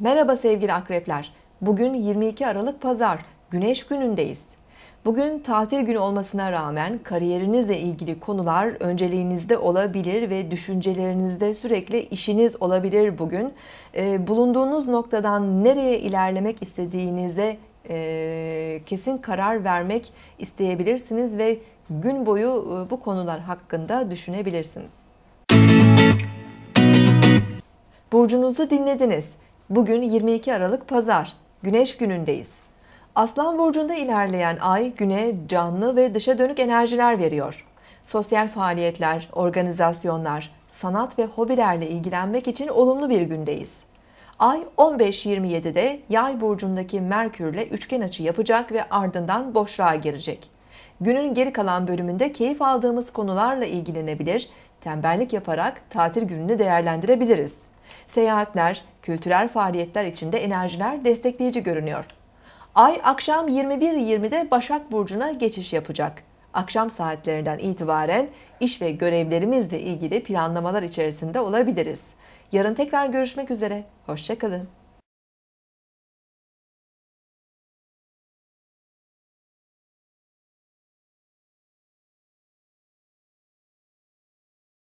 Merhaba sevgili akrepler. Bugün 22 Aralık Pazar, Güneş günündeyiz. Bugün tatil günü olmasına rağmen kariyerinizle ilgili konular önceliğinizde olabilir ve düşüncelerinizde sürekli işiniz olabilir bugün. Ee, bulunduğunuz noktadan nereye ilerlemek istediğinize e, kesin karar vermek isteyebilirsiniz ve gün boyu e, bu konular hakkında düşünebilirsiniz. Burcunuzu dinlediniz. Bugün 22 Aralık Pazar, Güneş günündeyiz. Aslan burcunda ilerleyen ay güne canlı ve dışa dönük enerjiler veriyor. Sosyal faaliyetler, organizasyonlar, sanat ve hobilerle ilgilenmek için olumlu bir gündeyiz. Ay 15:27'de Yay burcundaki Merkürle üçgen açı yapacak ve ardından boşluğa girecek. Günün geri kalan bölümünde keyif aldığımız konularla ilgilenebilir, tembellik yaparak tatil gününü değerlendirebiliriz seyahatler, kültürel faaliyetler içinde enerjiler destekleyici görünüyor. Ay akşam 21.20'de Başak Burcu'na geçiş yapacak. Akşam saatlerinden itibaren iş ve görevlerimizle ilgili planlamalar içerisinde olabiliriz. Yarın tekrar görüşmek üzere. Hoşçakalın.